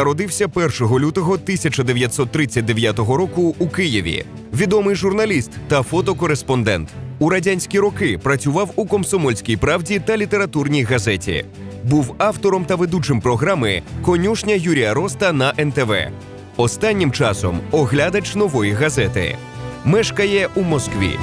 народився 1 лютого 1939 року у Києві. Відомий журналіст та фотокореспондент. У радянські роки працював у комсомольській правді та літературній газеті. Був автором та ведучим програми Конюшня Юрія Роста на НТВ. Останнім часом оглядач нової газети мешкає у Москві.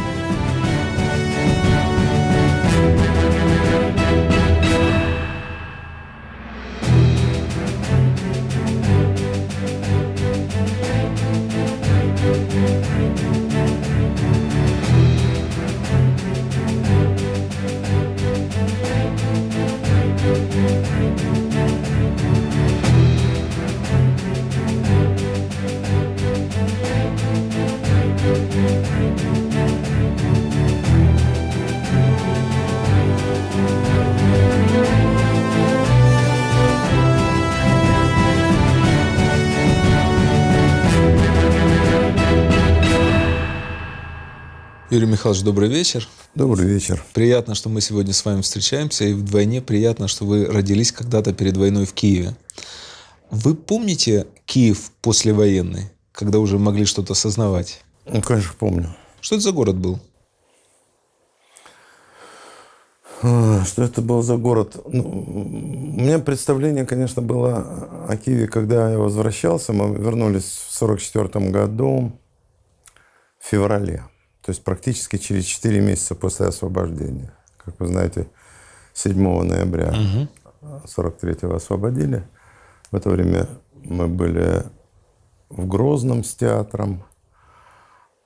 Юрий Михайлович, добрый вечер. Добрый вечер. Приятно, что мы сегодня с вами встречаемся, и вдвойне приятно, что вы родились когда-то перед войной в Киеве. Вы помните Киев послевоенный, когда уже могли что-то осознавать? Ну, конечно, помню. Что это за город был? А, что это был за город? Ну, у меня представление, конечно, было о Киеве, когда я возвращался. Мы вернулись в 1944 году, в феврале то есть практически через 4 месяца после освобождения. Как вы знаете, 7 ноября 43-го освободили. В это время мы были в Грозном с театром,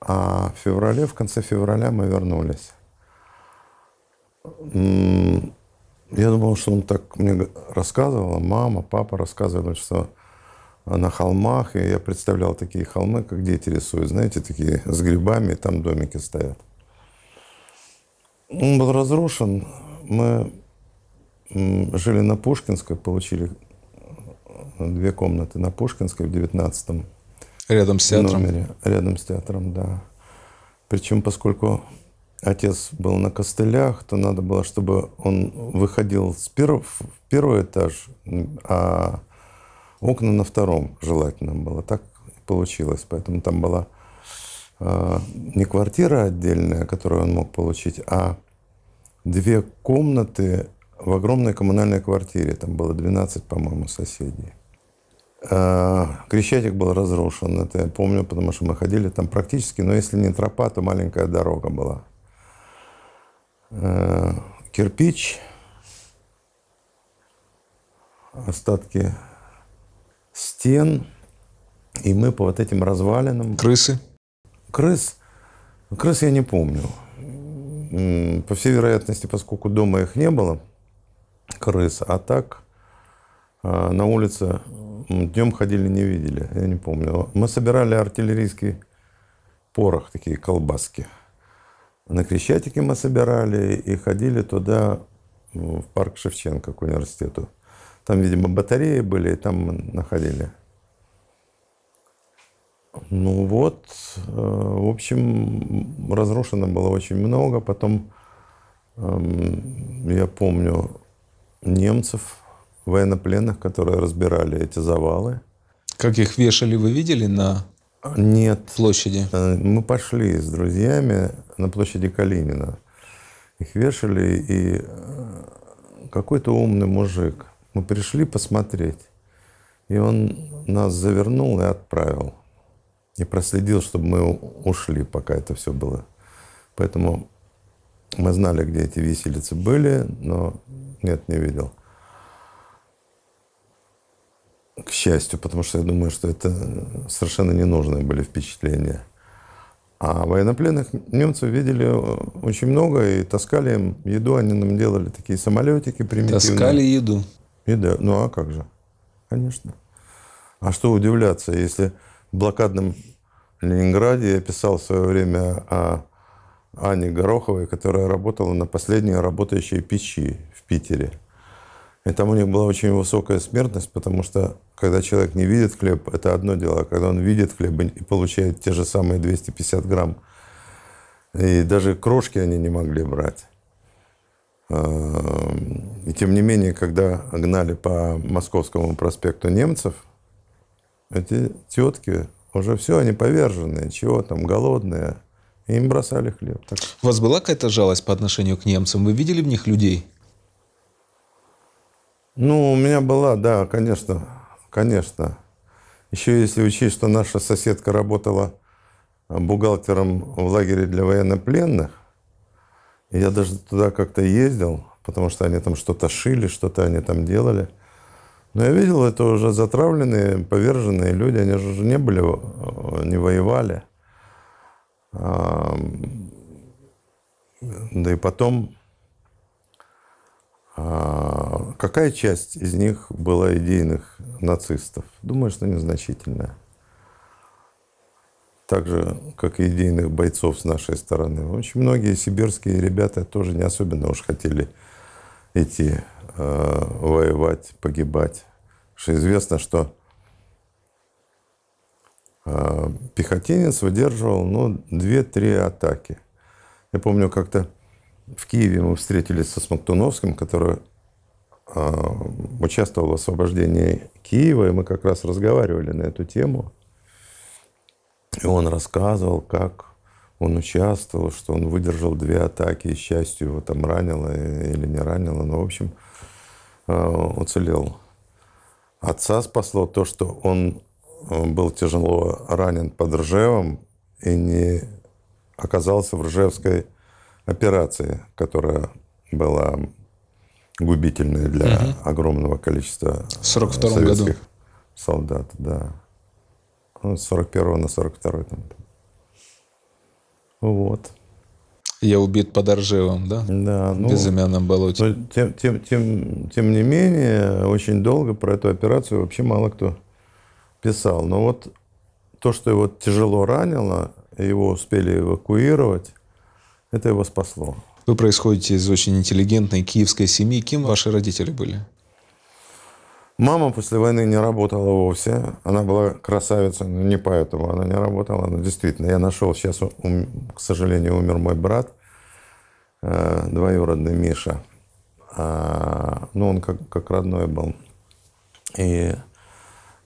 а в феврале, в конце февраля мы вернулись. Я думал, что он так мне рассказывал, а мама, папа рассказывали, что на холмах, и я представлял такие холмы, как дети рисуют, знаете, такие с грибами, там домики стоят. Он был разрушен, мы жили на Пушкинской, получили э, две комнаты на Пушкинской в 19-м. Рядом с театром? Номере. Рядом с театром, да. Причем, поскольку отец был на костылях, то надо было, чтобы он выходил с перв... в первый этаж, а Окна на втором желательно было. Так получилось. Поэтому там была э, не квартира отдельная, которую он мог получить, а две комнаты в огромной коммунальной квартире. Там было 12, по-моему, соседей. А, Крещатик был разрушен, это я помню, потому что мы ходили там практически, но если не тропа, то маленькая дорога была. А, кирпич, остатки стен, и мы по вот этим развалинам... Крысы? Крыс? Крыс я не помню. По всей вероятности, поскольку дома их не было, крыс, а так а, на улице днем ходили, не видели, я не помню. Мы собирали артиллерийский порох, такие колбаски. На Крещатике мы собирали и ходили туда, в парк Шевченко к университету. Там, видимо, батареи были, и там находили. Ну вот, э, в общем, разрушено было очень много. Потом, эм, я помню, немцев, военнопленных, которые разбирали эти завалы. Как их вешали, вы видели на Нет. площади? Э, мы пошли с друзьями на площади Калинина. Их вешали, и э, какой-то умный мужик мы пришли посмотреть. И он нас завернул и отправил. И проследил, чтобы мы ушли, пока это все было. Поэтому мы знали, где эти виселицы были, но нет, не видел. К счастью, потому что я думаю, что это совершенно ненужные были впечатления. А военнопленных немцев видели очень много и таскали им еду. Они нам делали такие самолетики примитивные. Таскали еду. И да, ну а как же? Конечно. А что удивляться, если в блокадном Ленинграде я писал в свое время о Ане Гороховой, которая работала на последней работающей печи в Питере. И там у них была очень высокая смертность, потому что когда человек не видит хлеб, это одно дело. А когда он видит хлеб и получает те же самые 250 грамм, и даже крошки они не могли брать. Эм, и тем не менее, когда гнали по Московскому проспекту немцев, эти тетки уже все, они поверженные, чего там, голодные. им бросали хлеб. Так. У вас была какая-то жалость по отношению к немцам? Вы видели в них людей? Ну, у меня была, да, конечно, конечно. Еще если учесть, что наша соседка работала бухгалтером в лагере для военнопленных, я даже туда как-то ездил, потому что они там что-то шили, что-то они там делали. Но я видел, это уже затравленные, поверженные люди, они же не были, э, не воевали. да и потом, а, какая часть из них была идейных нацистов? Думаю, что незначительная так же, как и идейных бойцов с нашей стороны. Очень многие сибирские ребята тоже не особенно уж хотели идти э, воевать, погибать. что известно, что э, пехотинец выдерживал ну, 2-3 атаки. Я помню, как-то в Киеве мы встретились со Смоктуновским, который э, участвовал в освобождении Киева, и мы как раз разговаривали на эту тему. И он рассказывал, как он участвовал, что он выдержал две атаки, и счастью его там ранило или не ранило, но, ну, в общем, э, уцелел. Отца спасло то, что он э, был тяжело ранен под Ржевом и не оказался в Ржевской операции, которая была губительной для угу. огромного количества э, советских году. солдат. Да ну, с 41 на 42 там. Вот. Я убит под Оржевом, да? Да. Ну, в безымянном болоте. тем, тем, тем, тем не менее, очень долго про эту операцию вообще мало кто писал. Но вот то, что его тяжело ранило, его успели эвакуировать, это его спасло. Вы происходите из очень интеллигентной киевской семьи. Кем ваши родители были? Мама после войны не работала вовсе. Она была красавица, но не поэтому она не работала. Она действительно, я нашел, сейчас, к сожалению, умер мой брат, э, двоюродный Миша. А, ну, он как, как родной был. И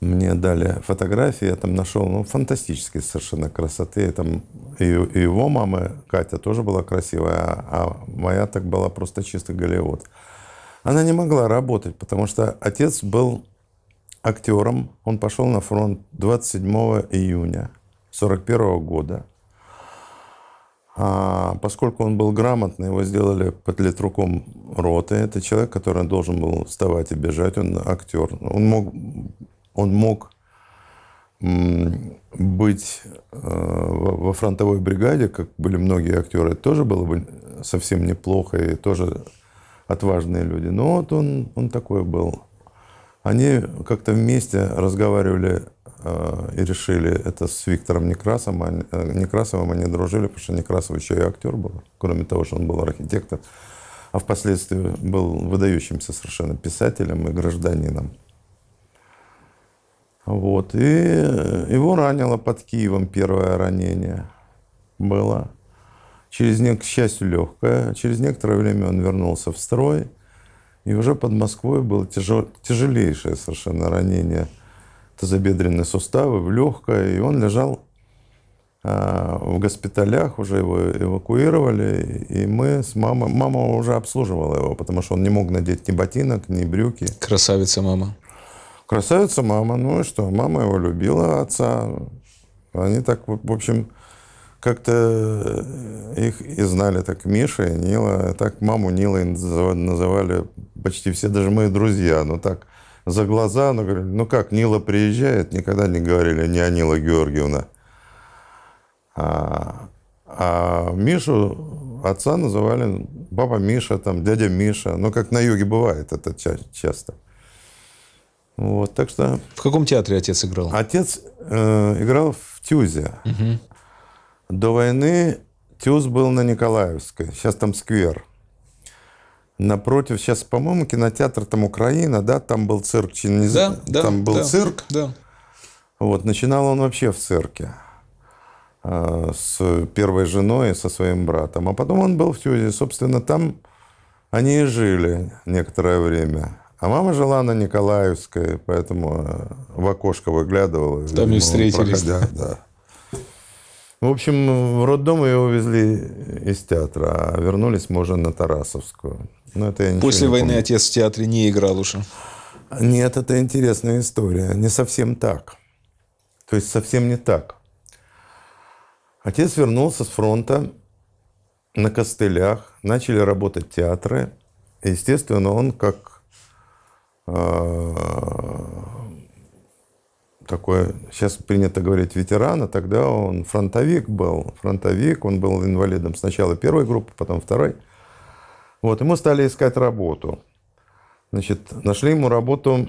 мне дали фотографии, я там нашел, ну, фантастической совершенно красоты. Там и, и его мама, Катя, тоже была красивая, а, а моя так была просто чистый Голливуд. Она не могла работать, потому что отец был актером. Он пошел на фронт 27 июня 1941 года. А поскольку он был грамотный, его сделали подлетруком роты. Это человек, который должен был вставать и бежать. Он актер. Он мог, он мог быть э, во фронтовой бригаде, как были многие актеры, тоже было бы совсем неплохо и тоже отважные люди. Но вот он, он такой был. Они как-то вместе разговаривали э, и решили это с Виктором Некрасовым. Они, э, Некрасовым они дружили, потому что Некрасов еще и актер был, кроме того, что он был архитектор, а впоследствии был выдающимся совершенно писателем и гражданином. Вот. И его ранило под Киевом первое ранение было. Через, к счастью, легкое. Через некоторое время он вернулся в строй. И уже под Москвой было тяжел, тяжелейшее совершенно ранение тазобедренной суставы в легкое. И он лежал а, в госпиталях, уже его эвакуировали. И мы с мамой... Мама уже обслуживала его, потому что он не мог надеть ни ботинок, ни брюки. Красавица мама. Красавица мама. Ну и что? Мама его любила, отца. Они так, в общем, как-то э, их и знали так Миша и Нила. Так маму Нила называли почти все, даже мои друзья. Но ну так за глаза, но ну, говорили, ну как, Нила приезжает, никогда не говорили ни о Нила Георгиевна. А, а Мишу отца называли баба Миша, там, дядя Миша. Ну, как на юге бывает это ча- часто. Вот, так что... В каком театре отец играл? Отец э, играл в Тюзе. Угу. До войны Тюз был на Николаевской, сейчас там сквер. Напротив, сейчас, по-моему, кинотеатр там Украина, да, там был цирк Чиниз... Да, да, там был да, цирк. Да. Вот, начинал он вообще в цирке а, с первой женой и со своим братом. А потом он был в Тюзе. Собственно, там они и жили некоторое время. А мама жила на Николаевской, поэтому э, в окошко выглядывала. Там и встретились. Проходя, да. В общем, в роддом ее увезли из театра, а вернулись мы уже на Тарасовскую. Но это я После не войны помню. отец в театре не играл уже? Нет, это интересная история. Не совсем так. То есть совсем не так. Отец вернулся с фронта на костылях, начали работать театры. Естественно, он как а, такой, сейчас принято говорить ветеран, а тогда он фронтовик был. Фронтовик, он был инвалидом сначала первой группы, потом второй. Вот, ему стали искать работу. Значит, нашли ему работу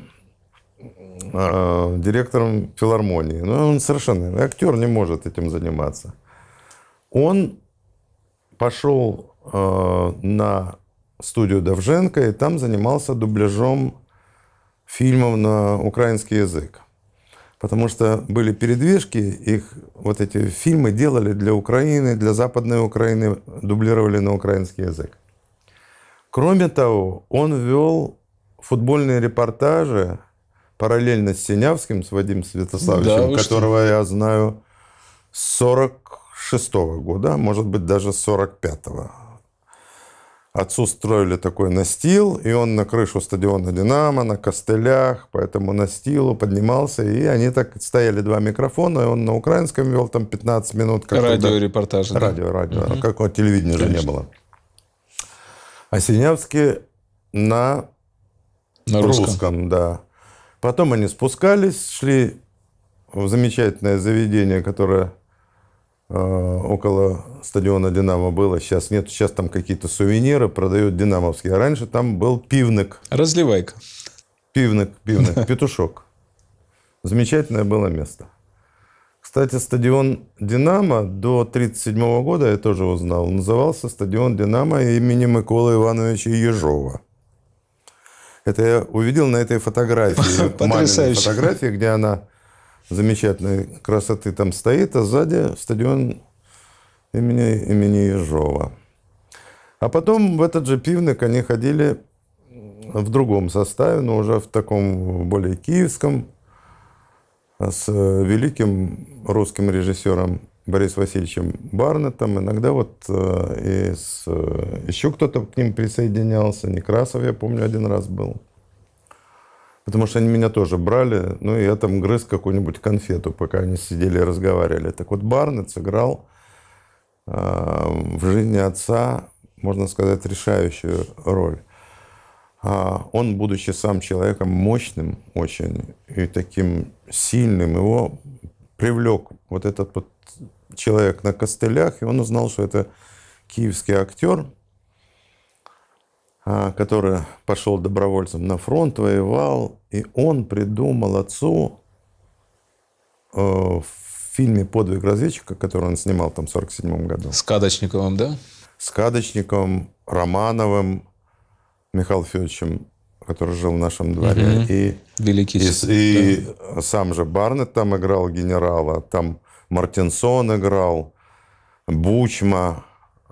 э, директором филармонии. Но ну, он совершенно, актер не может этим заниматься. Он пошел э, на студию Довженко и там занимался дубляжом фильмов на украинский язык потому что были передвижки, их вот эти фильмы делали для Украины, для Западной Украины, дублировали на украинский язык. Кроме того, он вел футбольные репортажи параллельно с Синявским, с Вадимом Святославовичем, да, которого что? я знаю с 46 -го года, а может быть, даже с 45 -го. Отцу строили такой настил, и он на крышу стадиона «Динамо», на костылях, по этому настилу поднимался, и они так стояли два микрофона, и он на украинском вел там 15 минут. Как Радиорепортажи. Да? Радио, радио. Угу. Какого телевидения Конечно. же не было. А Синявский на, на русском. русском, да. Потом они спускались, шли в замечательное заведение, которое Э, около стадиона «Динамо» было, сейчас нет. Сейчас там какие-то сувениры продают «Динамовские». А раньше там был пивник. Разливайка. Пивник, пивник, петушок. Замечательное было место. Кстати, стадион «Динамо» до 1937 года, я тоже узнал, назывался стадион «Динамо» имени Миколы Ивановича Ежова. Это я увидел на этой фотографии, маминой фотографии, где она замечательной красоты там стоит, а сзади стадион имени, имени Ежова. А потом в этот же пивник они ходили в другом составе, но уже в таком более киевском, а с э, великим русским режиссером Борис Васильевичем Барнетом. Иногда вот э, и с, э, еще кто-то к ним присоединялся. Некрасов, я помню, один раз был. Потому что они меня тоже брали, ну и я там грыз какую-нибудь конфету, пока они сидели и разговаривали. Так вот, Барнет сыграл э, в жизни отца, можно сказать, решающую роль. А он, будучи сам человеком мощным очень и таким сильным, его привлек вот этот вот человек на костылях, и он узнал, что это киевский актер, а, который пошел добровольцем на фронт, воевал, и он придумал отцу э, в фильме «Подвиг разведчика», который он снимал там в 1947 году. С Кадочниковым, да? С Кадочниковым, Романовым, Михаил Федоровичем, который жил в нашем дворе. Угу. И, Великий. И, и да. сам же Барнет там играл генерала, там Мартинсон играл, Бучма,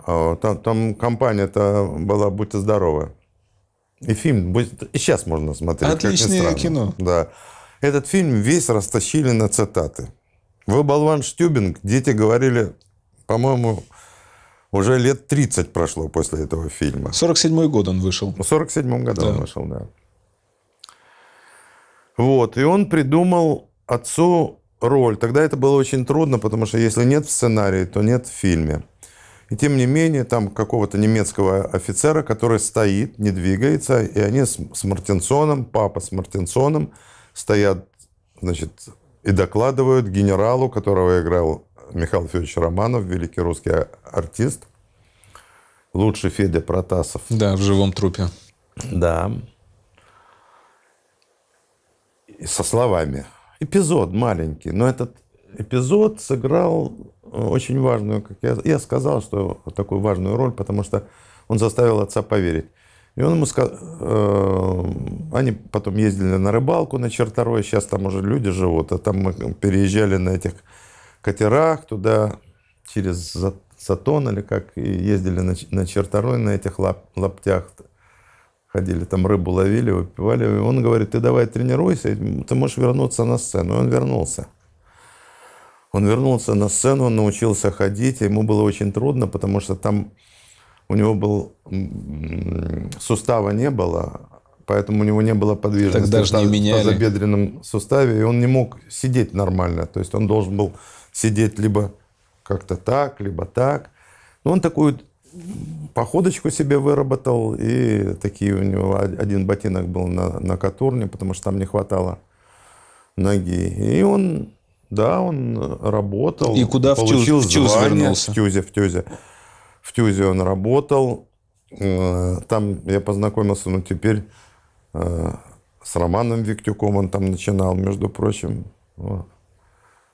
Э, там, там компания-то была «Будьте здоровы». И фильм будет... И сейчас можно смотреть. Отличное кино. Да. Этот фильм весь растащили на цитаты. Вы болван Штюбинг, дети говорили, по-моему, уже лет 30 прошло после этого фильма. 47-й год он вышел. В 47-м году да. он вышел, да. Вот. И он придумал отцу роль. Тогда это было очень трудно, потому что если нет в сценарии, то нет в фильме. И тем не менее, там какого-то немецкого офицера, который стоит, не двигается, и они с, с Мартинсоном, папа с Мартинсоном, стоят, значит, и докладывают генералу, которого играл Михаил Федорович Романов, великий русский артист, лучший Федя Протасов. Да, в живом трупе. Да. И со словами. Эпизод маленький, но этот эпизод сыграл очень важную, как я, я сказал, что такую важную роль, потому что он заставил отца поверить. И он ему сказал, э, они потом ездили на рыбалку на Черторой, сейчас там уже люди живут, а там мы переезжали на этих катерах туда, через Затон или как, и ездили на, на Черторой на этих лап, лаптях, ходили там рыбу ловили, выпивали. И он говорит, ты давай тренируйся, ты можешь вернуться на сцену. И он вернулся. Он вернулся на сцену, он научился ходить, ему было очень трудно, потому что там у него был сустава не было, поэтому у него не было подвижности так даже не меняли. тазобедренном суставе, и он не мог сидеть нормально. То есть он должен был сидеть либо как-то так, либо так. Но ну, он такую походочку себе выработал, и такие у него один ботинок был на, на катурне, потому что там не хватало ноги. И он да, он э, работал. И куда получил в ТЮЗ вернулся? В ТЮЗе, в ТЮЗе. В ТЮЗе он работал. Э, там я познакомился, ну, теперь э, с Романом Виктюком он там начинал, между прочим.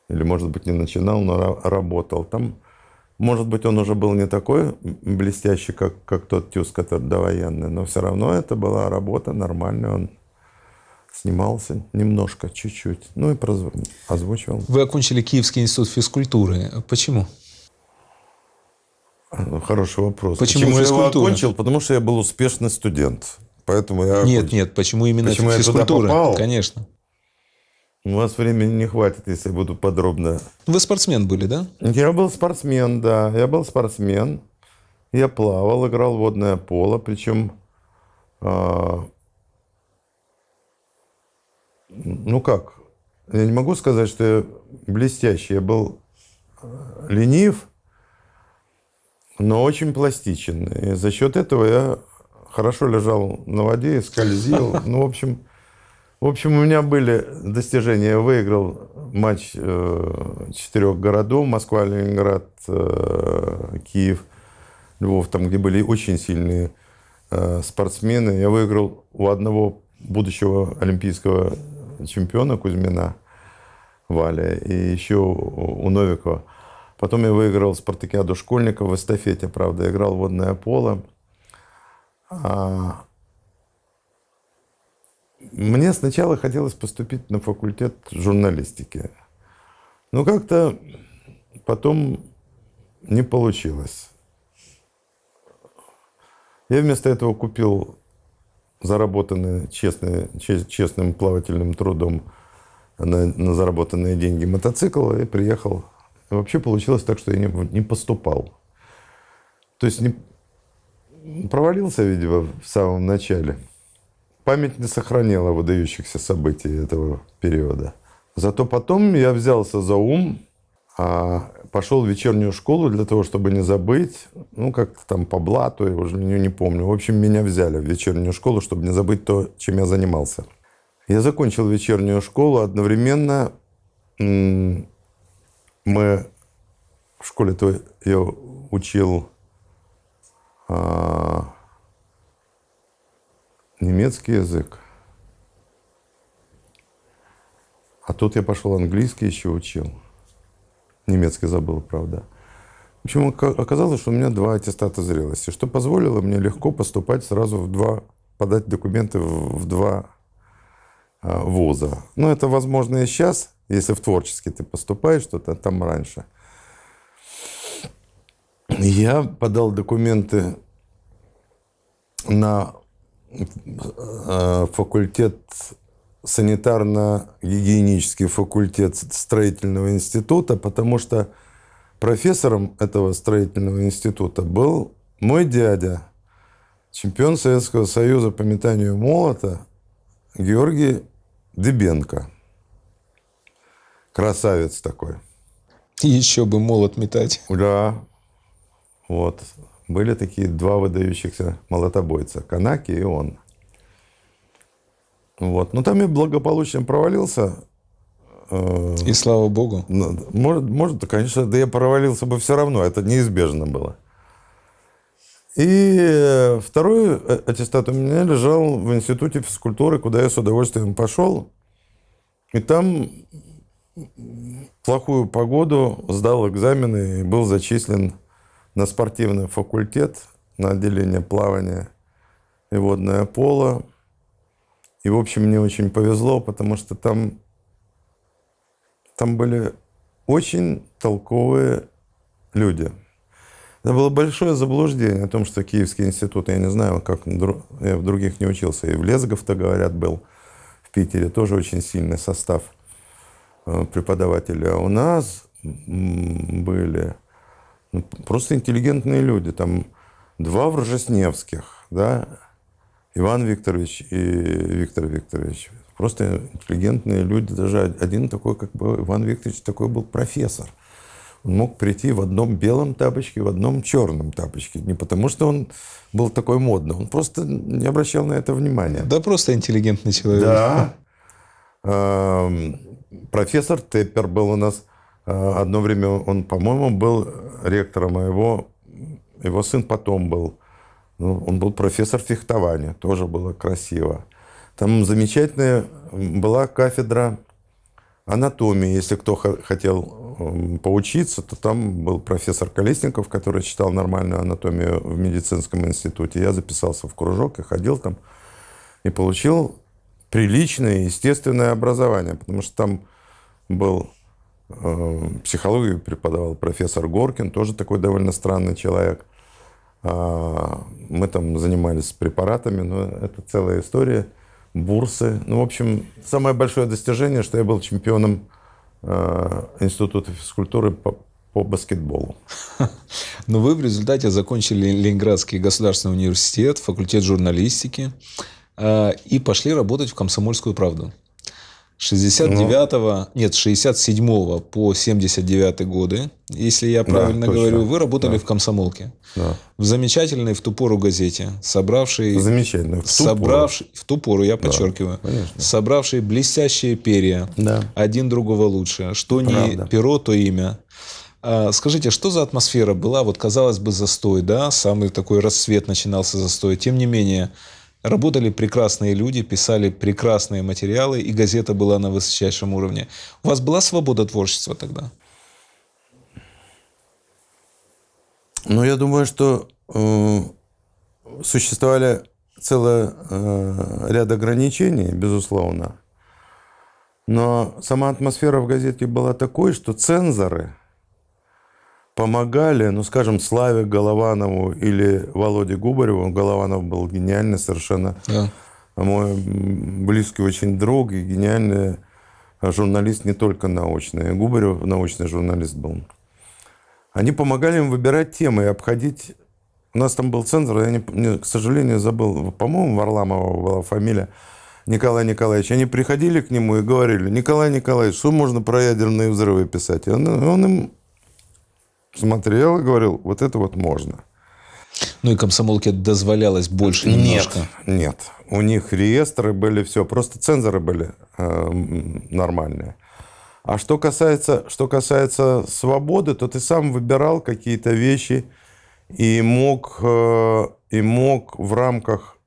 Или, может быть, не начинал, но работал. Там, может быть, он уже был не такой блестящий, как, как тот ТЮЗ, который довоенный, но все равно это была работа нормальная. Он снимался немножко, чуть-чуть. Ну и озвучивал. Вы окончили Киевский институт физкультуры. Почему? А, ну, хороший вопрос. Почему, почему я его окончил? Потому что я был успешный студент. Поэтому я нет, нет, почему именно почему физкультура? Я туда попал? Конечно. У вас времени не хватит, если я буду подробно. Вы спортсмен были, да? Я был спортсмен, да. Я был спортсмен. Я плавал, играл в водное поло. Причем а, ну как, я не могу сказать, что я блестящий. Я был э, ленив, но очень пластичен. И за счет этого я хорошо лежал на воде, скользил. Ну, в общем, в общем, у меня были достижения. Я выиграл матч э, четырех городов. Москва, Ленинград, э, Киев, Львов. Там, где были очень сильные спортсмены. Я выиграл у одного будущего олимпийского чемпиона Кузьмина Валя и еще у Новикова. Потом я выиграл спартакиаду школьников в эстафете, правда, я играл водное поло. А... Мне сначала хотелось поступить на факультет журналистики. Но как-то потом не получилось. Я вместо этого купил заработанные честные, честным плавательным трудом на, на заработанные деньги мотоцикл и приехал. И вообще получилось так, что я не, не поступал. То есть не, провалился, видимо, в самом начале. Память не сохранила выдающихся событий этого периода. Зато потом я взялся за ум, а пошел в вечернюю школу для того, чтобы не забыть, ну, как там по блату, я уже не, не помню. В общем, меня взяли в вечернюю школу, чтобы не забыть то, чем я занимался. Я закончил вечернюю школу, одновременно мы в школе-то я учил а, немецкий язык, а тут я пошел английский еще учил. Немецкий забыл, правда. В общем, оказалось, что у меня два аттестата зрелости, что позволило мне легко поступать сразу в два, подать документы в, в два а, вуза. Но ну, это возможно и сейчас, если в творческий ты поступаешь, что-то там раньше. Я подал документы на а, факультет санитарно-гигиенический факультет строительного института, потому что профессором этого строительного института был мой дядя, чемпион Советского Союза по метанию молота Георгий Дебенко, Красавец такой. И еще бы молот метать. Да. Вот. Были такие два выдающихся молотобойца. Канаки и он. Вот. Но ну, там я благополучно провалился. Э, и слава богу. Ну, может, может, конечно, да я провалился бы все равно, это неизбежно было. И второй э, аттестат у меня лежал в институте физкультуры, куда я с удовольствием пошел. И там плохую погоду сдал экзамены и был зачислен на спортивный факультет, на отделение плавания и водное поло. И, в общем, мне очень повезло, потому что там, там были очень толковые люди. Это было большое заблуждение о том, что Киевский институт, я не знаю, как я в других не учился, и в Лезгов-то, говорят, был в Питере, тоже очень сильный состав э, преподавателей. А у нас были ну, просто интеллигентные люди, там два в да, Иван Викторович и Виктор Викторович. Просто интеллигентные люди. Даже один такой, как бы Иван Викторович, такой был профессор. Он мог прийти в одном белом тапочке, в одном черном тапочке. Не потому, что он был такой модный. Он просто не обращал на это внимания. Да просто интеллигентный человек. Да. Эм, профессор Теппер был у нас. Э, одно время он, по-моему, был ректором, моего. А его сын потом был ну, он был профессор фехтования, тоже было красиво. Там замечательная была кафедра анатомии. Если кто хотел поучиться, то там был профессор Колесников, который читал нормальную анатомию в медицинском институте. Я записался в кружок и ходил там. И получил приличное, естественное образование, потому что там был э, психологию преподавал профессор Горкин, тоже такой довольно странный человек. А, мы там занимались препаратами, но это целая история. Бурсы. Ну, в общем, самое большое достижение, что я был чемпионом а, Института физкультуры по, по баскетболу. Но ну, вы в результате закончили Ленинградский государственный университет, факультет журналистики а, и пошли работать в «Комсомольскую правду». 69 ну, нет, 67 по 79 годы, если я правильно да, говорю, вы работали да. в комсомолке. Да. В замечательной в ту пору газете, собравшей... Замечательно. В ту собравшей, пору. В ту пору, я да, подчеркиваю. Конечно. Собравшей блестящие перья. Да. Один другого лучше. Что Правда. не перо, то имя. А, скажите, что за атмосфера была? Вот, казалось бы, застой, да? Самый такой рассвет начинался застой. Тем не менее, Работали прекрасные люди, писали прекрасные материалы, и газета была на высочайшем уровне. У вас была свобода творчества тогда? Ну, я думаю, что э, существовали целый э, ряд ограничений, безусловно. Но сама атмосфера в газете была такой, что цензоры помогали, ну, скажем, Славе Голованову или Володе Губареву. Голованов был гениальный совершенно. Да. Мой близкий очень друг и гениальный журналист не только научный. Губарев научный журналист был. Они помогали им выбирать темы и обходить... У нас там был центр, я, не, не, к сожалению, забыл, по-моему, Варламова была фамилия, Николай Николаевич. Они приходили к нему и говорили, Николай Николаевич, что можно про ядерные взрывы писать? И он, он им смотрел и говорил, вот это вот можно. Ну и комсомолке дозволялось больше нет, немножко. Нет, у них реестры были все, просто цензоры были э, нормальные. А что касается, что касается свободы, то ты сам выбирал какие-то вещи и мог, э, и мог в рамках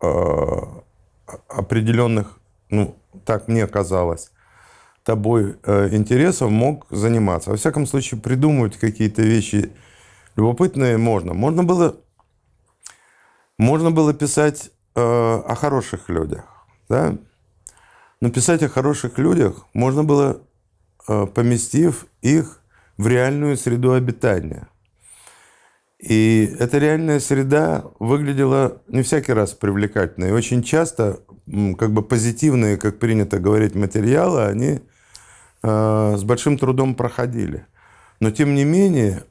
э, определенных, ну, так мне казалось, тобой э, интересов мог заниматься. Во всяком случае, придумывать какие-то вещи любопытные можно. Можно было, можно было писать э, о хороших людях, да? Но писать о хороших людях можно было, э, поместив их в реальную среду обитания. И эта реальная среда выглядела не всякий раз привлекательно И очень часто как бы позитивные, как принято говорить, материалы, они Э, с большим трудом проходили. Но тем не менее,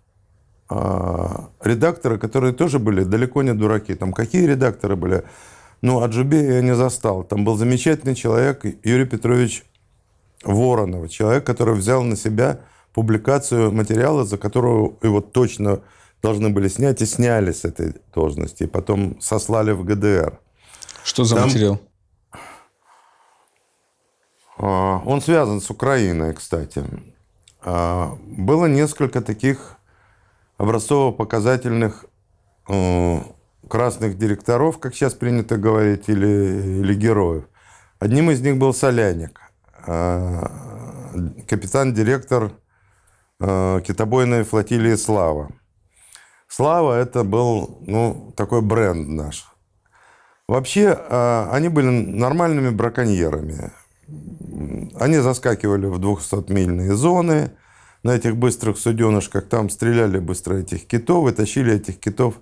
э, редакторы, которые тоже были далеко не дураки, там какие редакторы были, ну, Аджубея я не застал. Там был замечательный человек Юрий Петрович Воронов, человек, который взял на себя публикацию материала, за которую его точно должны были снять, и сняли с этой должности, и потом сослали в ГДР. Что за там, материал? А, он связан с Украиной, кстати. А, было несколько таких образцово-показательных э, красных директоров, как сейчас принято говорить, или, или героев. Одним из них был Соляник, а, капитан-директор э, китобойной флотилии «Слава». «Слава» — это был ну, такой бренд наш. Вообще, они были нормальными браконьерами. Они заскакивали в 200-мильные зоны, на этих быстрых суденышках, там стреляли быстро этих китов и тащили этих китов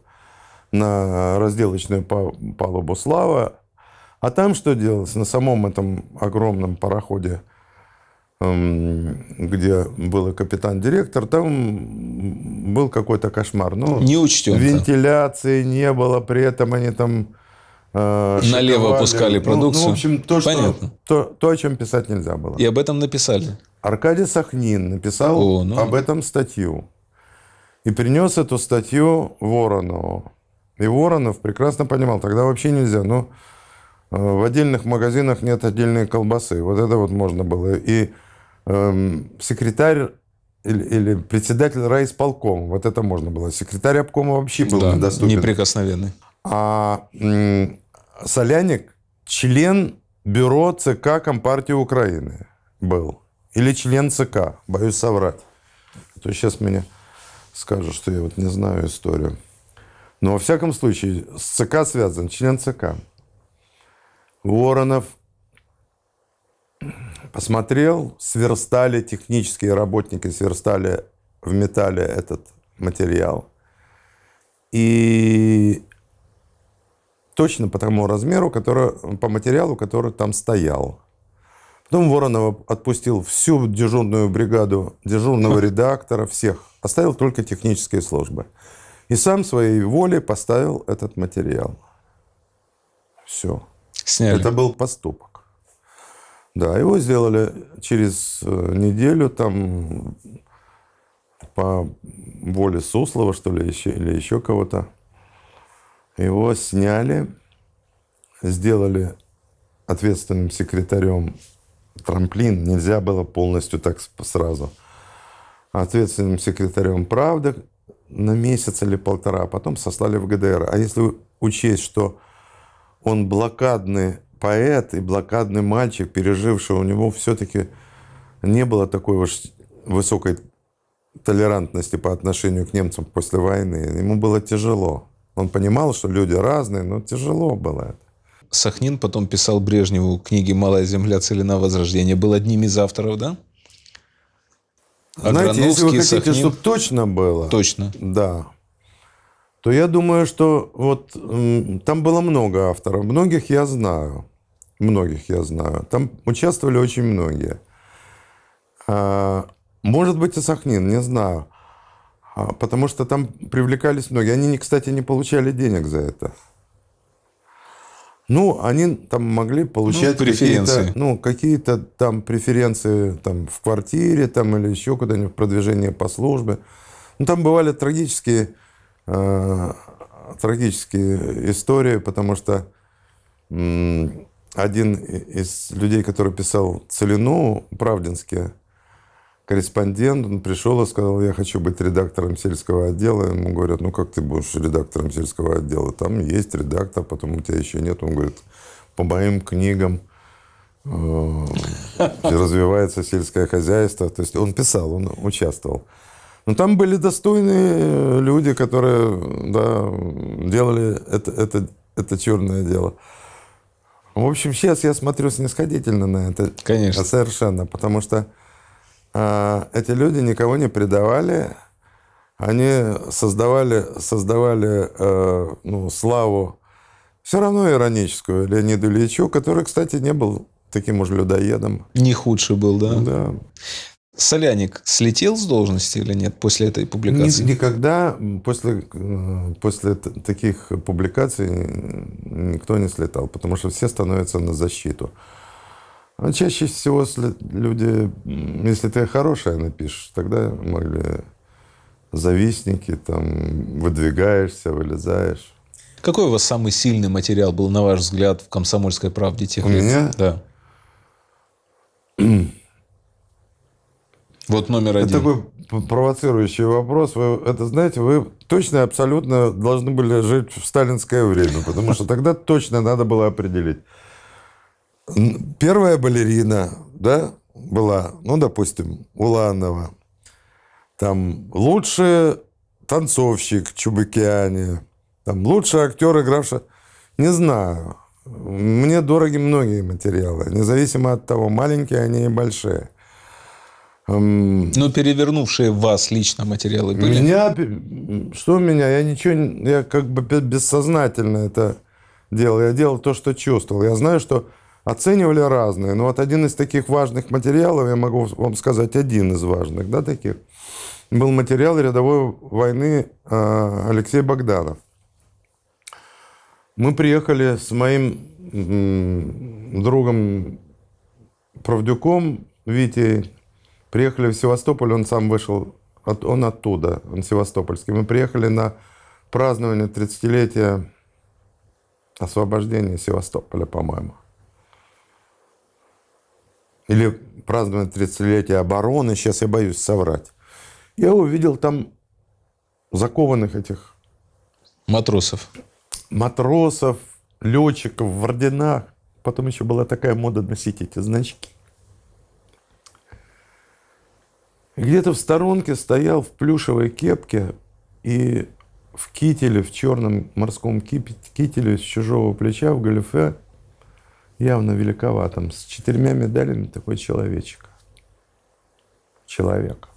на разделочную палубу «Слава». А там что делалось? На самом этом огромном пароходе, эм, где был капитан-директор, там был какой-то кошмар. Ну, не учтен. Вентиляции не было, при этом они там Э, Налево опускали продукцию. Ну, ну, в общем, то, Понятно. Что, то, то, о чем писать нельзя было. И об этом написали. Аркадий Сахнин написал о, ну... об этом статью. И принес эту статью Воронову. И Воронов прекрасно понимал, тогда вообще нельзя. Ну, э, в отдельных магазинах нет отдельной колбасы. Вот это вот можно было. И эм, секретарь или, или председатель райисполкома, вот это можно было. Секретарь обкома вообще был да, недоступен. неприкосновенный. А Соляник член бюро ЦК Компартии Украины был. Или член ЦК, боюсь соврать. А то сейчас меня скажут, что я вот не знаю историю. Но во всяком случае, с ЦК связан, член ЦК. Воронов посмотрел, сверстали, технические работники сверстали в металле этот материал. И точно по тому размеру, который, по материалу, который там стоял. Потом Воронова отпустил всю дежурную бригаду, дежурного редактора, всех. Оставил только технические службы. И сам своей волей поставил этот материал. Все. Сняли. Это был поступок. Да, его сделали через э, неделю там по воле Суслова, что ли, еще, или еще кого-то. Его сняли, сделали ответственным секретарем трамплин. Нельзя было полностью так сразу. Ответственным секретарем «Правды» на месяц или полтора, а потом сослали в ГДР. А если учесть, что он блокадный поэт и блокадный мальчик, переживший, у него все-таки не было такой уж высокой толерантности по отношению к немцам после войны. Ему было тяжело. Он понимал, что люди разные, но тяжело было это. Сахнин потом писал Брежневу книги «Малая земля. Целина возрождения». Был одним из авторов, да? А Знаете, если вы хотите, Сахнин... чтобы точно было... Точно. Да. То я думаю, что вот там было много авторов. Многих я знаю. Многих я знаю. Там участвовали очень многие. А, может быть, и Сахнин, не знаю. А, потому что там привлекались многие. Они, кстати, не получали денег за это. Ну, они там могли получать ну, преференции. Какие-то, ну, какие-то там преференции там, в квартире там, или еще куда-нибудь, в продвижении по службе. Ну, там бывали трагические, э, трагические истории, потому что э, один из людей, который писал «Целину» Правдинске, корреспондент, он пришел и сказал, я хочу быть редактором сельского отдела. Ему говорят, ну как ты будешь редактором сельского отдела? Там есть редактор, потом у тебя еще нет. Он говорит, по моим книгам э, развивается сельское хозяйство. То есть он писал, он участвовал. Но там были достойные люди, которые да, делали это, это, это черное дело. В общем, сейчас я смотрю снисходительно на это. Конечно. Совершенно. Потому что а, эти люди никого не предавали, они создавали, создавали э, ну, славу все равно ироническую Леониду Ильичу, который, кстати, не был таким уж людоедом. Не худший был, да? Да. Соляник слетел с должности или нет после этой публикации? Никогда после, э, после таких публикаций никто не слетал, потому что все становятся на защиту. Но а чаще всего люди, если ты хорошая напишешь, тогда могли завистники, там, выдвигаешься, вылезаешь. Какой у вас самый сильный материал был, на ваш взгляд, в «Комсомольской правде» тех У лет? меня? Да. вот номер один. Это такой провоцирующий вопрос. Вы это знаете, вы точно абсолютно должны были жить в сталинское время, потому что тогда точно надо было определить первая балерина, да, была, ну, допустим, Уланова. Там лучший танцовщик Чубыкиане. Там лучший актер, игравший... Не знаю. Мне дороги многие материалы, независимо от того, маленькие они и большие. Но перевернувшие вас лично материалы были? Меня... Что меня? Я ничего... Я как бы бессознательно это делал. Я делал то, что чувствовал. Я знаю, что Оценивали разные, но ну, вот один из таких важных материалов, я могу вам сказать, один из важных, да, таких, был материал рядовой войны а, Алексей Богданов. Мы приехали с моим другом Правдюком Витей, приехали в Севастополь, он сам вышел, от, он оттуда, он севастопольский. Мы приехали на празднование 30-летия освобождения Севастополя, по-моему или празднование 30-летия обороны, сейчас я боюсь соврать, я увидел там закованных этих... Матросов. Матросов, летчиков в орденах. Потом еще была такая мода носить эти значки. Где-то в сторонке стоял в плюшевой кепке и в кителе, в черном морском кителе с чужого плеча, в галифе, явно там С четырьмя медалями такой человечек. Человек.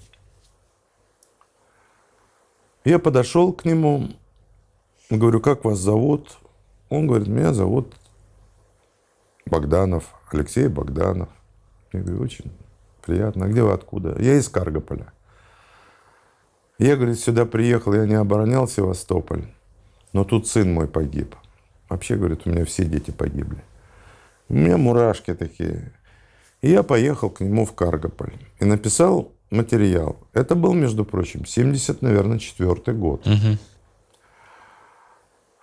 Я подошел к нему, говорю, как вас зовут? Он говорит, меня зовут Богданов, Алексей Богданов. Я говорю, очень приятно. А где вы откуда? Я из Каргополя. Я, говорит, сюда приехал, я не оборонял Севастополь, но тут сын мой погиб. Вообще, говорит, у меня все дети погибли. У меня мурашки такие. И я поехал к нему в Каргополь и написал материал. Это был, между прочим, 70, наверное, четвертый год. Угу.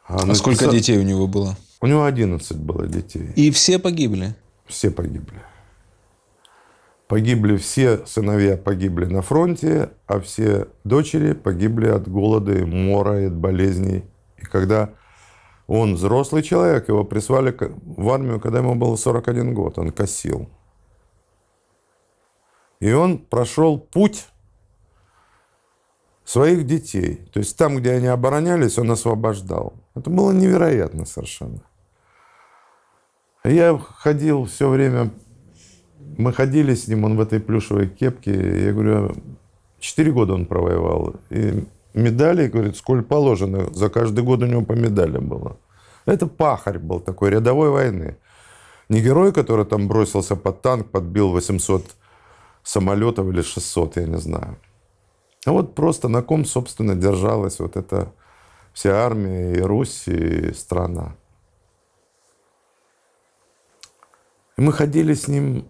А, написал... а сколько детей у него было? У него 11 было детей. И все погибли? Все погибли. Погибли все сыновья, погибли на фронте, а все дочери погибли от голода, и мора и от болезней. И когда он взрослый человек, его прислали в армию, когда ему было 41 год, он косил. И он прошел путь своих детей. То есть там, где они оборонялись, он освобождал. Это было невероятно совершенно. Я ходил все время, мы ходили с ним, он в этой плюшевой кепке. Я говорю, «А, четыре года он провоевал. И медалей, говорит, сколь положено. За каждый год у него по медали было. Это пахарь был такой, рядовой войны. Не герой, который там бросился под танк, подбил 800 самолетов или 600, я не знаю. А вот просто на ком, собственно, держалась вот эта вся армия и Русь, и страна. И мы ходили с ним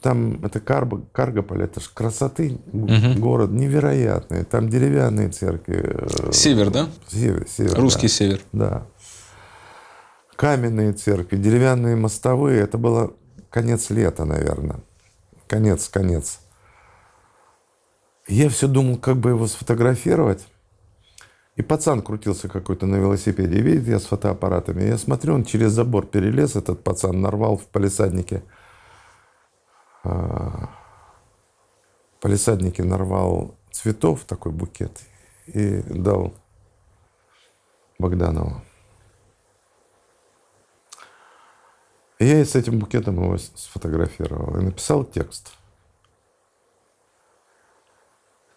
там это Карбо, Каргополь, это ж красоты угу. город невероятный. Там деревянные церкви. Э, север, да? Север, север. Русский да. север. Да. Каменные церкви, деревянные мостовые. Это было конец лета, наверное. Конец, конец. Я все думал, как бы его сфотографировать. И пацан крутился какой-то на велосипеде. Видит я с фотоаппаратами. Я смотрю, он через забор перелез, этот пацан нарвал в палисаднике – а, палисаднике нарвал цветов, такой букет, и дал Богданову. И я с этим букетом его сфотографировал и написал текст.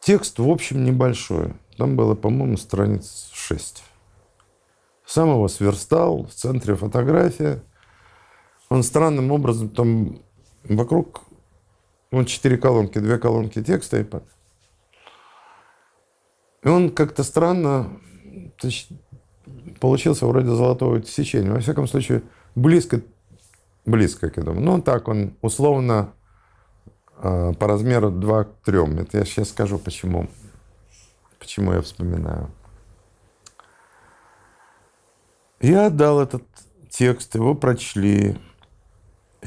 Текст, в общем, небольшой. Там было, по-моему, страниц 6. Сам его сверстал, в центре фотография. Он странным образом там вокруг он четыре колонки, две колонки текста и под. И он как-то странно получился вроде золотого сечения. Во всяком случае, близко, близко к этому. Ну, так он условно а, по размеру 2 к 3. Это я сейчас скажу, почему, почему я вспоминаю. Я отдал этот текст, его прочли.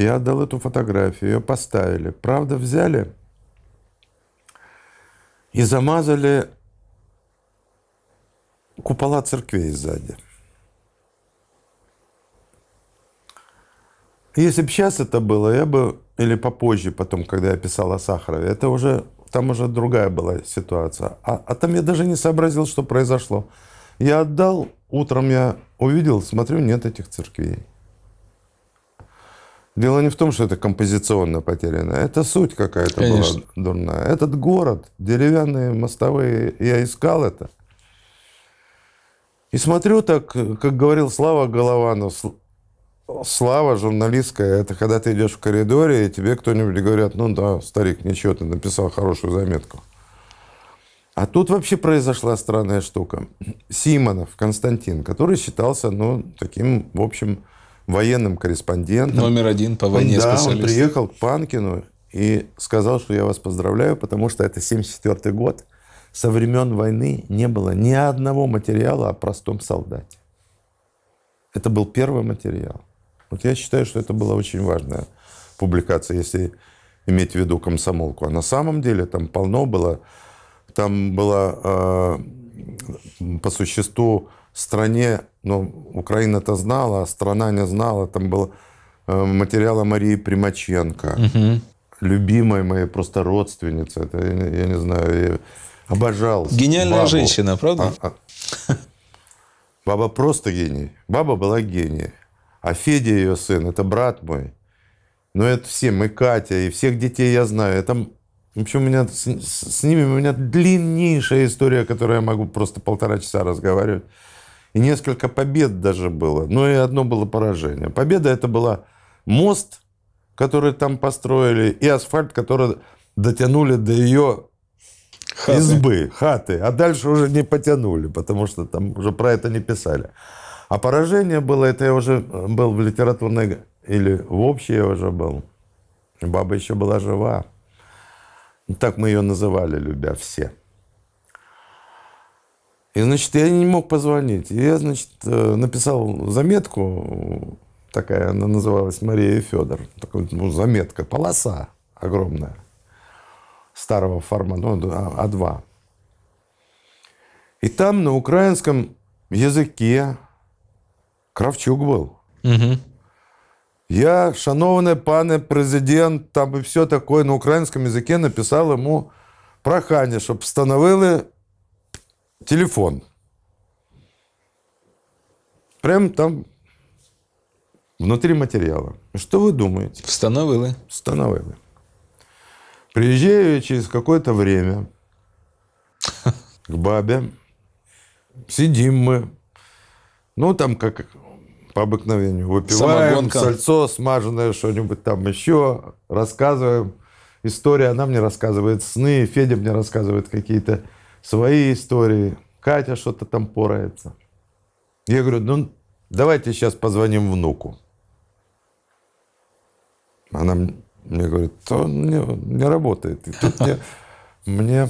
Я отдал эту фотографию, ее поставили. Правда, взяли и замазали купола церквей сзади. Если бы сейчас это было, я бы, или попозже, потом, когда я писал о Сахарове, это уже, там уже другая была ситуация. А, а там я даже не сообразил, что произошло. Я отдал, утром я увидел, смотрю, нет этих церквей. Дело не в том, что это композиционно потеряно. Это суть какая-то была дурная. Этот город, деревянные мостовые, я искал это. И смотрю так, как говорил Слава Голованов, слава журналистская, это когда ты идешь в коридоре, и тебе кто-нибудь говорят, ну да, старик, ничего, ты написал хорошую заметку. А тут вообще произошла странная штука. Симонов Константин, который считался, ну, таким, в общем, военным корреспондентом. Номер один по войне Да, он приехал к Панкину и сказал, что я вас поздравляю, потому что это 74 год. Со времен войны не было ни одного материала о простом солдате. Это был первый материал. Вот я считаю, что это была очень важная публикация, если иметь в виду комсомолку. А на самом деле там полно было, там было э, по существу стране, ну, Украина-то знала, а страна не знала, там был э, материала Марии Примаченко, угу. любимой моей просто родственницы, это, я, я не знаю, я обожал. Гениальная бабу. женщина, правда? А, а. Баба просто гений. Баба была гений. А Федя ее сын, это брат мой. Ну, это все, мы Катя, и всех детей я знаю. Это, в общем, у меня с, с ними у меня длиннейшая история, которую я могу просто полтора часа разговаривать и несколько побед даже было, но ну, и одно было поражение. Победа это была мост, который там построили, и асфальт, который дотянули до ее хаты. избы, хаты, а дальше уже не потянули, потому что там уже про это не писали. А поражение было, это я уже э, был в литературной, или в общей я уже был. Баба еще была жива. Так мы ее называли, любя все. И, значит, я не мог позвонить. И я, значит, э, написал заметку, такая она называлась «Мария и Федор». Такая, ну, заметка, полоса огромная, старого формата, ну, А2. А, а и там на украинском языке Кравчук был. Угу. Я, шановный пане президент, там и все такое на украинском языке написал ему прохання, чтобы встановили телефон. Прям там внутри материала. Что вы думаете? Встановили. Встановили. Приезжаю через какое-то время к бабе. Сидим мы. Ну, там как по обыкновению. Выпиваем Самогонка. сальцо, смаженное что-нибудь там еще. Рассказываем. История. Она мне рассказывает сны. Федя мне рассказывает какие-то свои истории. Катя что-то там порается. Я говорю, ну давайте сейчас позвоним внуку. Она мне говорит, то не, не работает. И тут мне, мне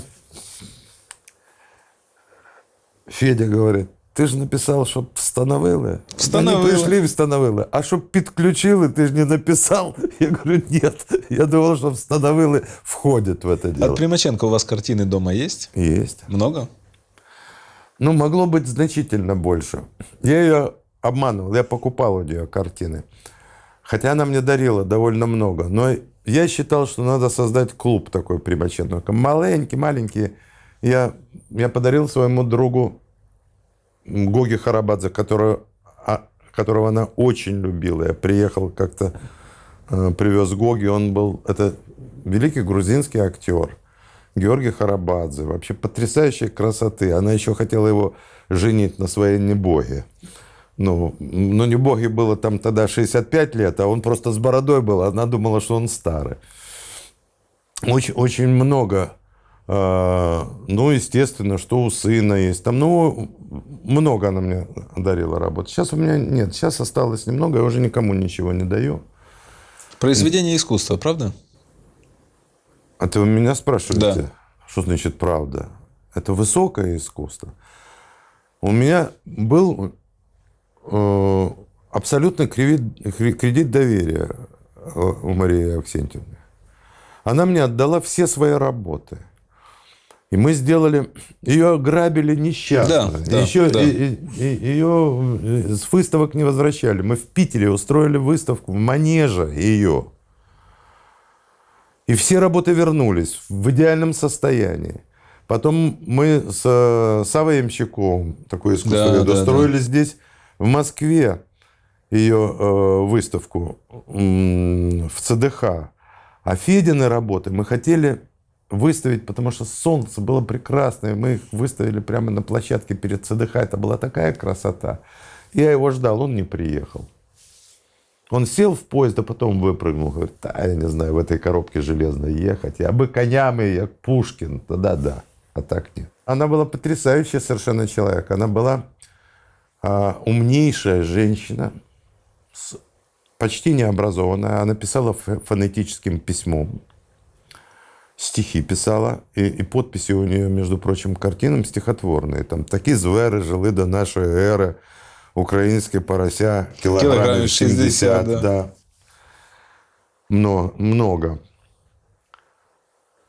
Федя говорит, Ти ж написав, щоб встановили. Встановили. Вони прийшли і встановили. А щоб підключили, ти ж не написав. Я говорю, ні. Я думав, що встановили, входять в це дело. От Примаченко у вас картини дома є? Є. Много? Ну, могло быть значительно больше. Я ее обманывал, я покупал у нее картины. Хотя она мне дарила довольно много. Но я считал, что надо создать клуб такой Примаченко. Маленький, маленький. Я, я подарил своему другу Гоги Харабадзе, которую, а, которого она очень любила. Я приехал как-то, э, привез Гоги, он был... Это великий грузинский актер. Георгий Харабадзе, вообще потрясающей красоты. Она еще хотела его женить на своей небоге. Ну, ну небоге было там тогда 65 лет, а он просто с бородой был. Она думала, что он старый. Очень, очень много а, ну, естественно, что у сына есть. Там, ну, много она мне дарила работы. Сейчас у меня нет. Сейчас осталось немного, я уже никому ничего не даю. Произведение искусства, правда? А ты у меня спрашиваете? Да. Что значит правда? Это высокое искусство. У меня был э, абсолютно кредит, кредит доверия э, у Марии Аксентьевны. Она мне отдала все свои работы – и мы сделали, ее ограбили несчастно. Да, да, Еще да. И, и, ее э, с выставок не возвращали. Мы в Питере устроили выставку в манеже ее. И все работы вернулись в идеальном состоянии. Потом мы с Савой Ямщиковым, такой искусствовед, да, устроили да, да. здесь, в Москве, ее э, выставку в ЦДХ. А Федины работы мы хотели выставить, потому что солнце было прекрасное. Мы их выставили прямо на площадке перед СДХ. Это была такая красота. Я его ждал, он не приехал. Он сел в поезд, а потом выпрыгнул. Говорит, да, я не знаю, в этой коробке железной ехать. Я бы конями, я Пушкин. Да-да-да. А так нет. Она была потрясающая совершенно человек. Она была а, умнейшая женщина, почти необразованная. Она писала фонетическим письмом стихи писала, и, и подписи у нее, между прочим, картинам стихотворные. Там такие звери жили до нашей эры украинские порося, кілограмів 60, 60 да. да. Много, много.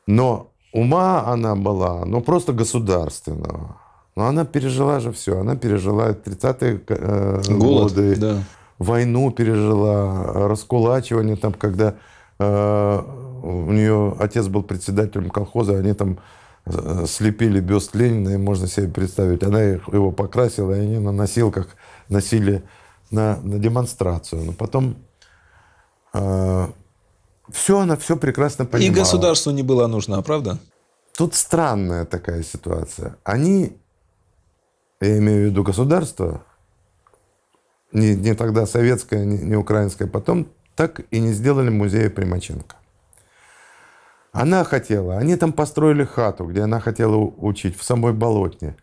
Но ума она была, ну просто государственного. Но она пережила же все. Она пережила 30-е э, Голод, годы, да. войну пережила, раскулачивание там, когда э, у нее отец был председателем колхоза, они там э, слепили бюст Ленина, и можно себе представить. Она их, его покрасила, и они на носилках носили на, на демонстрацию. Но потом э, все она все прекрасно понимала. И государству не была нужна, правда? Тут странная такая ситуация. Они, я имею в виду государство, не, не тогда советское, не, не украинское, потом так и не сделали музея Примаченко. Она хотела, они там построили хату, где она хотела учить, в самой болотне.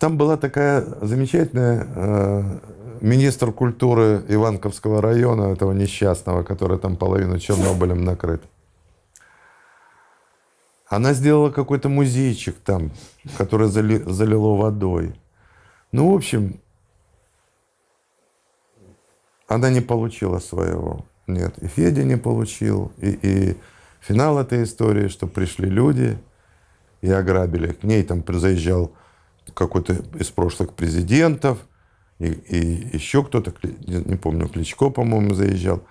Там была такая замечательная э, министр культуры Иванковского района, этого несчастного, который там половину Чернобылем накрыт. Она сделала какой-то музейчик там, который зали, залило водой. Ну, в общем, она не получила своего. Нет, и Федя не получил, и, и финал этой истории, что пришли люди и ограбили. К ней там заезжал какой-то из прошлых президентов, и, и еще кто-то, не помню, Кличко, по-моему, заезжал.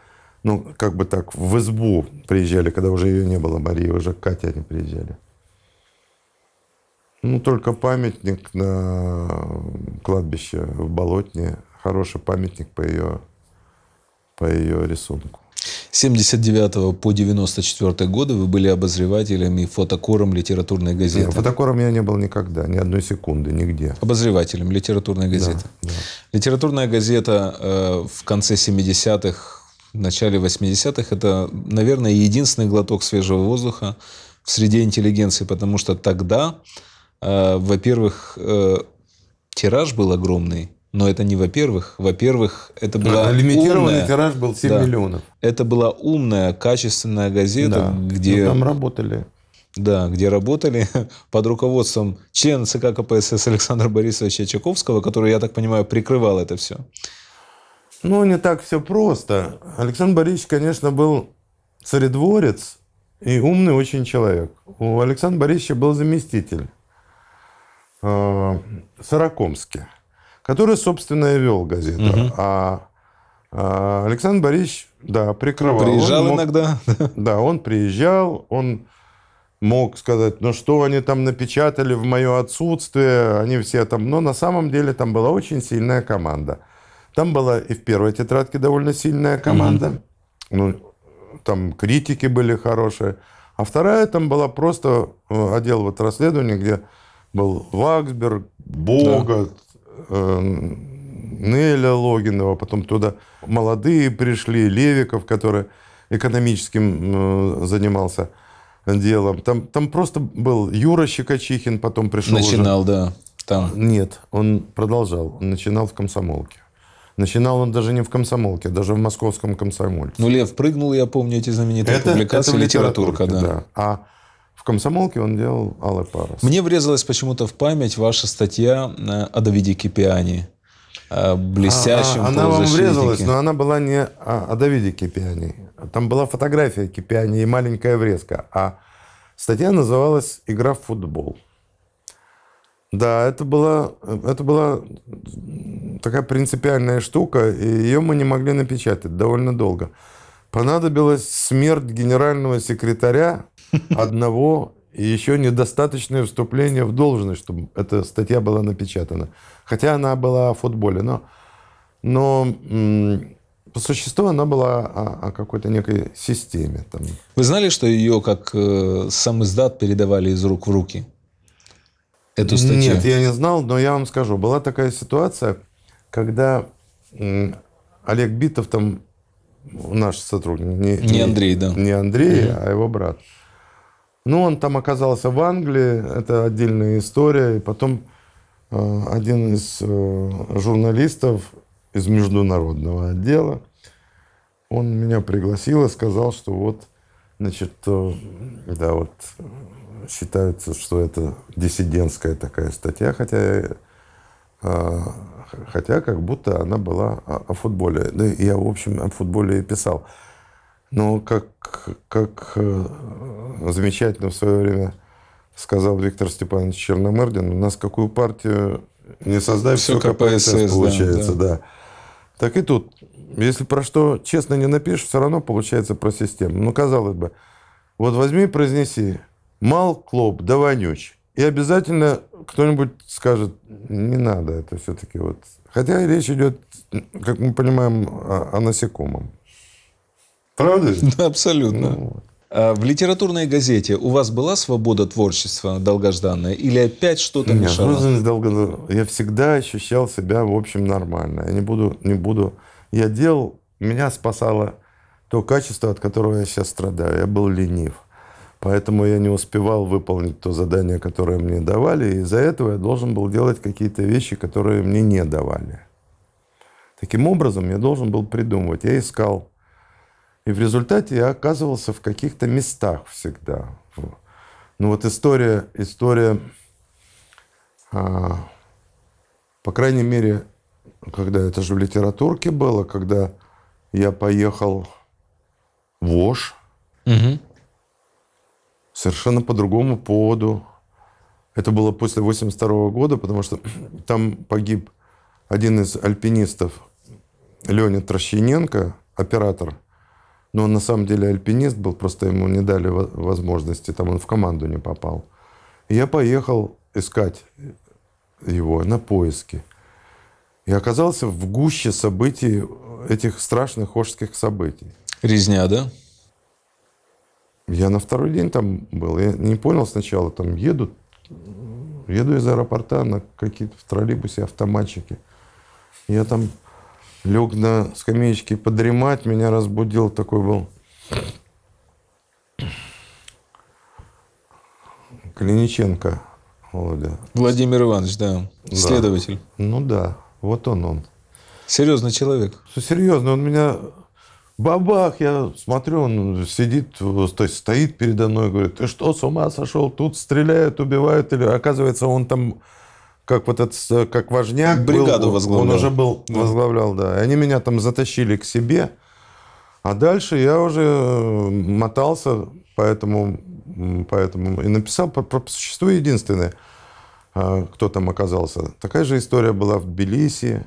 Ну, как бы так, в избу приезжали, когда уже ее не было, Мария, уже Катя они приезжали. Ну, только памятник на кладбище в Болотне. Хороший памятник по ее, по ее рисунку. 79 по 94 годы вы были обозревателем и фотокором литературной газеты. Да, фотокором я не был никогда, ни одной секунды, нигде. Обозревателем литературной газеты. Да, да. Литературная газета э, в конце 70-х, начале 80-х, это, наверное, единственный глоток свежего воздуха в среде интеллигенции, потому что тогда, э, во-первых, э, тираж был огромный, но это не во-первых. Во-первых, это была а, Лимитированный умная, тираж был 7 да, миллионов. Это была умная, качественная газета, да, где... Ну, там работали. Да, где работали под руководством члена ЦК КПСС Александра Борисовича Чаковского, который, я так понимаю, прикрывал это все. Ну, не так все просто. Александр Борисович, конечно, был царедворец и умный очень человек. У Александра Борисовича был заместитель э, в Сорокомске который, собственно, и вел газету. Угу. А, а Александр Борисович, да, прикрывал. приезжал он мог, иногда. Да, он приезжал, он мог сказать, ну что они там напечатали в мое отсутствие, они все там... Но на самом деле там была очень сильная команда. Там была и в первой тетрадке довольно сильная команда. Угу. Ну, там критики были хорошие. А вторая там была просто э, отдел вот расследования, где был Ваксберг, Богат. Эм, Неля Логинова, потом туда молодые пришли, Левиков, который экономическим э, занимался делом. Там, там просто был Юра Щекочихин, потом пришел Начинал, уже... да. Там. Нет, он продолжал. Он начинал в комсомолке. Начинал он даже не в комсомолке, даже в московском комсомоле. Ну, Лев прыгнул, я помню эти знаменитые это, публикации, это литературка, да. да. А комсомолке он делал Аллы Парус. Мне врезалась почему-то в память ваша статья э, о Давиде Кипиани. Э, блестящим а, а, Она вам врезалась, но она была не о, о Давиде Кипиани. Там была фотография Кипиани и маленькая врезка. А статья называлась «Игра в футбол». Да, это была, это была такая принципиальная штука, и ее мы не могли напечатать довольно долго. Понадобилась смерть генерального секретаря одного и еще недостаточное вступление в должность, чтобы эта статья была напечатана. Хотя она была о футболе, но, но по существу она была о, о какой-то некой системе. Там. Вы знали, что ее как э, сам издат передавали из рук в руки? Эту статью? Нет, я не знал, но я вам скажу. Была такая ситуация, когда э, Олег Битов, там, наш сотрудник, не, не Андрей, да. Не Андрей, угу. а его брат – ну, он там оказался в Англии, это отдельная история. И потом э, один из э, журналистов из международного отдела, он меня пригласил и сказал, что вот, значит, э, да, вот считается, что это диссидентская такая статья, хотя, хотя как будто она была о, о футболе. Да, я, в общем, о футболе и писал. Но ну, как, как э, замечательно в свое время сказал Виктор Степанович Черномырдин, у нас какую партию не создай, все, все КПСС, КПСС получается, да, да. да. Так и тут, если про что честно не напишешь, все равно получается про систему. Ну, казалось бы, вот возьми и произнеси «мал клоп, да вонюч». И обязательно кто-нибудь скажет, не надо, это все-таки вот... Хотя речь идет, как мы понимаем, о, о насекомом. Правда же? Да, абсолютно. Ну, вот. а в литературной газете у вас была свобода творчества долгожданная или опять что-то мешало? Нет, мешало? Ну, долго... Я всегда ощущал себя, в общем, нормально. Я не буду, не буду. Я делал, меня спасало то качество, от которого я сейчас страдаю. Я был ленив. Поэтому я не успевал выполнить то задание, которое мне давали. И из-за этого я должен был делать какие-то вещи, которые мне не давали. Таким образом, я должен был придумывать. Я искал и в результате я оказывался в каких-то местах всегда. Ну вот история, история, а, по крайней мере, когда это же в литературке было, когда я поехал в Ош, угу. совершенно по другому поводу. Это было после 82 -го года, потому что там погиб один из альпинистов, Леонид Трощиненко, оператор – но он на самом деле альпинист был, просто ему не дали возможности, там он в команду не попал. я поехал искать его на поиски. И оказался в гуще событий, этих страшных ожских событий. Резня, да? Я на второй день там был. Я не понял сначала, там едут, еду из аэропорта на какие-то в троллейбусе автоматчики. Я там лег на скамеечке подремать, меня разбудил такой был Клиниченко Володя. Владимир Иванович, да, да. следователь. Ну да, вот он он. Серьезный человек. Серьезно, он меня бабах, я смотрю, он сидит, то есть стоит передо мной, говорит, ты что, с ума сошел, тут стреляют, убивают, или оказывается, он там как вот этот, э, как важняк Бригаду был, возглавлял. Он уже был, да. возглавлял, да. И они меня там затащили к себе. А дальше я уже э, мотался поэтому, поэтому и написал про, про единственное, а, кто там оказался. Такая же история была в Тбилиси.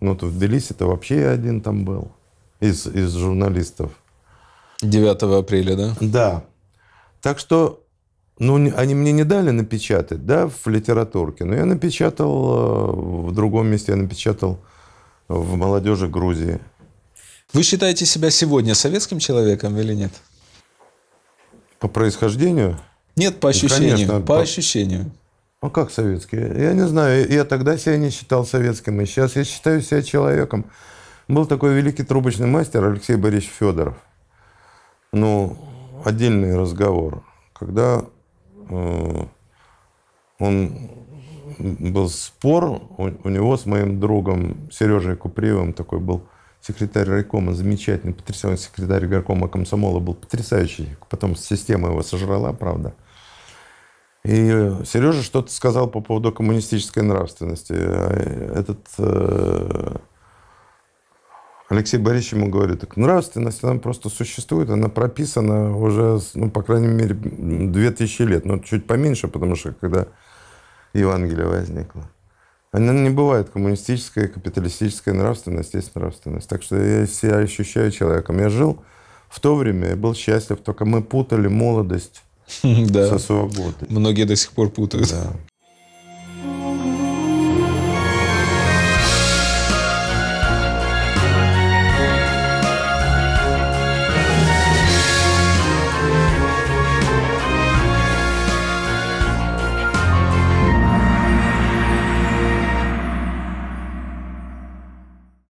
Ну, то в тбилиси это вообще я один там был из, из журналистов. 9 апреля, да? Да. Так что ну, они мне не дали напечатать, да, в литературке, но я напечатал э, в другом месте, я напечатал в молодежи Грузии. Вы считаете себя сегодня советским человеком или нет? По происхождению? Нет, по ну, ощущению. Конечно, по, по ощущению. Ну как советский? Я не знаю. Я тогда себя не считал советским, и сейчас я считаю себя человеком. Был такой великий трубочный мастер Алексей Борисович Федоров. Ну, отдельный разговор. Когда Э, он был спор у, у него с моим другом Сережей Куприевым, такой был секретарь райкома, замечательный, потрясающий секретарь горкома комсомола, был потрясающий. Потом система его сожрала, правда. И Сережа что-то сказал по поводу коммунистической нравственности. Э, этот э, Алексей Борисович ему говорит, так нравственность, она просто существует, она прописана уже, ну, по крайней мере, 2000 лет, но чуть поменьше, потому что когда Евангелие возникло. Она не бывает коммунистическая, капиталистическая нравственность, есть нравственность. Так что я себя ощущаю человеком. Я жил в то время, я был счастлив, только мы путали молодость со свободой. Многие до сих пор путают.